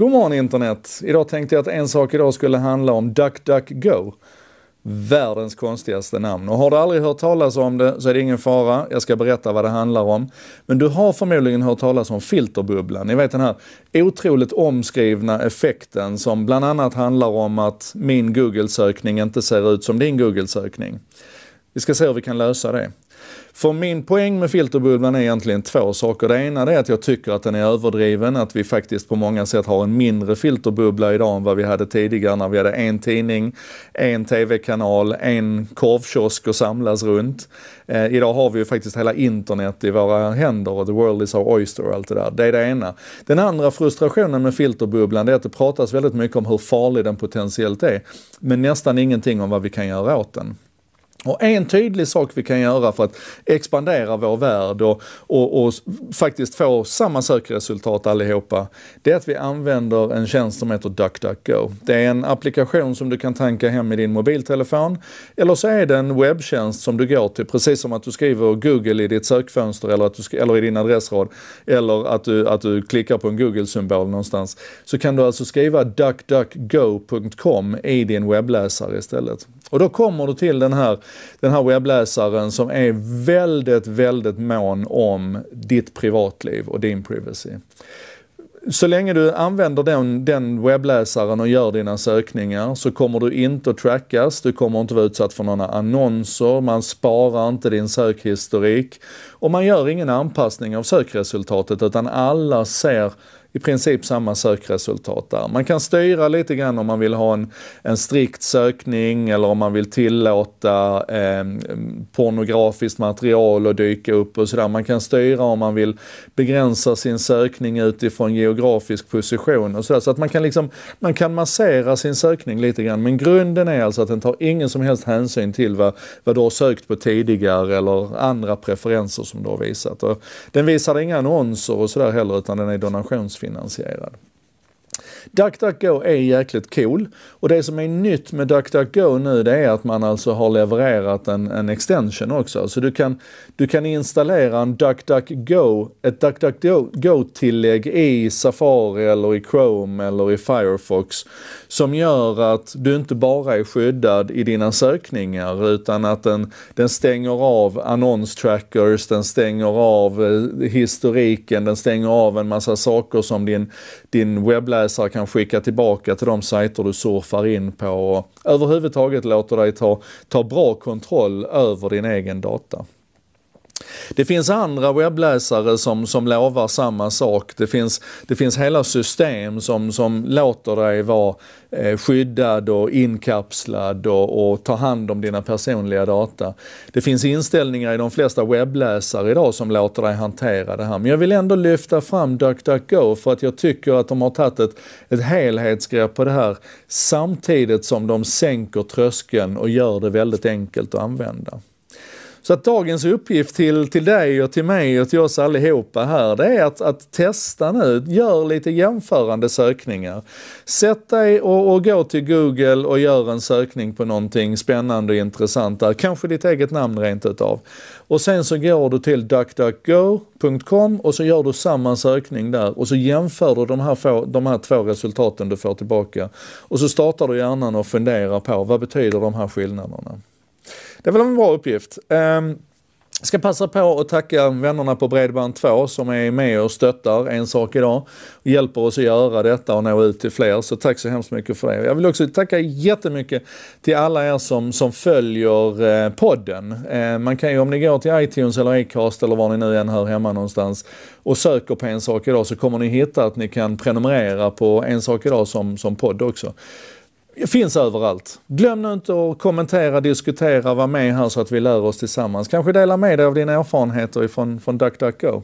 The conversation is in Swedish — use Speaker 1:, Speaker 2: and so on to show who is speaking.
Speaker 1: God morgon internet! Idag tänkte jag att en sak idag skulle handla om DuckDuckGo. Världens konstigaste namn. Och har du aldrig hört talas om det så är det ingen fara, jag ska berätta vad det handlar om. Men du har förmodligen hört talas om filterbubblan. Ni vet den här otroligt omskrivna effekten som bland annat handlar om att min Google-sökning inte ser ut som din Google-sökning. Vi ska se hur vi kan lösa det. För min poäng med filterbubblan är egentligen två saker. Det ena är att jag tycker att den är överdriven, att vi faktiskt på många sätt har en mindre filterbubbla idag än vad vi hade tidigare när vi hade en tidning, en tv-kanal, en korvkiosk att samlas runt. Eh, idag har vi ju faktiskt hela internet i våra händer och the world is our oyster och allt det där. Det är det ena. Den andra frustrationen med filterbubblan är att det pratas väldigt mycket om hur farlig den potentiellt är, men nästan ingenting om vad vi kan göra åt den. Och en tydlig sak vi kan göra för att expandera vår värld och, och, och, faktiskt få samma sökresultat allihopa, det är att vi använder en tjänst som heter DuckDuckGo. Det är en applikation som du kan tanka hem i din mobiltelefon, eller så är det en webbtjänst som du går till, precis som att du skriver Google i ditt sökfönster eller, att du, eller i din adressrad, eller att du, att du klickar på en Google-symbol någonstans, så kan du alltså skriva duckduckgo.com i din webbläsare istället. Och då kommer du till den här, den här webbläsaren som är väldigt, väldigt mån om ditt privatliv och din privacy. Så länge du använder den, den, webbläsaren och gör dina sökningar så kommer du inte att trackas, du kommer inte vara utsatt för några annonser, man sparar inte din sökhistorik och man gör ingen anpassning av sökresultatet utan alla ser i princip samma sökresultat där. Man kan styra lite grann om man vill ha en, en strikt sökning eller om man vill tillåta eh, pornografiskt material att dyka upp och sådär. Man kan styra om man vill begränsa sin sökning utifrån geografisk position och sådär. Så att man kan, liksom, man kan massera sin sökning lite grann. Men grunden är alltså att den tar ingen som helst hänsyn till vad, vad du har sökt på tidigare eller andra preferenser som du har visat. Och den visar inga annonser och sådär heller utan den är donations finansierad. DuckDuckGo är jäkligt cool och det som är nytt med DuckDuckGo nu det är att man alltså har levererat en, en extension också. Så du kan, du kan installera en DuckDuckGo, ett DuckDuckGo-tillägg i Safari eller i Chrome eller i Firefox som gör att du inte bara är skyddad i dina sökningar utan att den, den stänger av annonstrackers, den stänger av eh, historiken, den stänger av en massa saker som din, din webbläsare kan kan skicka tillbaka till de sajter du surfar in på och överhuvudtaget låter dig ta, ta bra kontroll över din egen data. Det finns andra webbläsare som, som lovar samma sak. Det finns, det finns hela system som, som låter dig vara eh, skyddad och inkapslad och, och ta hand om dina personliga data. Det finns inställningar i de flesta webbläsare idag som låter dig hantera det här. Men jag vill ändå lyfta fram DuckDuckGo för att jag tycker att de har tagit ett, ett helhetsgrepp på det här samtidigt som de sänker tröskeln och gör det väldigt enkelt att använda. Så att dagens uppgift till, till dig och till mig och till oss allihopa här, det är att, att testa nu. Gör lite jämförande sökningar. Sätt dig och, och, gå till Google och gör en sökning på någonting spännande och intressant där. Kanske ditt eget namn rent utav. Och sen så går du till duckduckgo.com och så gör du samma sökning där och så jämför du de här, få, de här två resultaten du får tillbaka. Och så startar du hjärnan och funderar på vad betyder de här skillnaderna? Det är väl en bra uppgift. Um, Ska passa på att tacka vännerna på Bredband2 som är med och stöttar En sak idag. Och hjälper oss att göra detta och nå ut till fler. Så tack så hemskt mycket för det. Jag vill också tacka jättemycket till alla er som, som följer eh, podden. Ehm, man kan ju om ni går till iTunes eller Acast eller var ni nu än hör hemma någonstans och söker på En sak idag så kommer ni hitta att ni kan prenumerera på En sak idag som, som podd också. Finns överallt. Glöm nu inte att kommentera, diskutera, vara med här så att vi lär oss tillsammans. Kanske dela med dig av dina erfarenheter ifrån från DuckDuckGo.